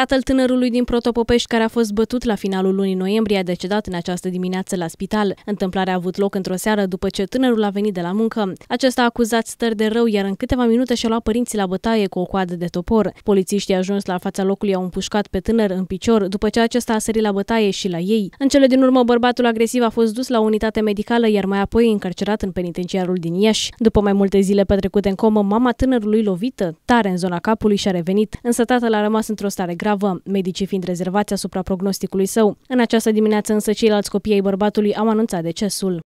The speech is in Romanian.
Tatăl tânărului din Protopopești, care a fost bătut la finalul lunii noiembrie, a decedat în această dimineață la spital. Întâmplarea a avut loc într-o seară după ce tânărul a venit de la muncă. Acesta a acuzat stări de rău, iar în câteva minute și-a luat părinții la bătaie cu o coadă de topor. Polițiștii ajuns la fața locului au împușcat pe tânăr în picior, după ce acesta a sărit la bătaie și la ei. În cele din urmă, bărbatul agresiv a fost dus la unitate medicală, iar mai apoi încarcerat în penitenciarul din Iași. După mai multe zile petrecute în comă, mama tânărului lovită, tare în zona capului, și-a revenit, însă tatăl a rămas într-o stare gravă, medicii fiind rezervați asupra prognosticului său. În această dimineață însă ceilalți copii ai bărbatului au anunțat decesul.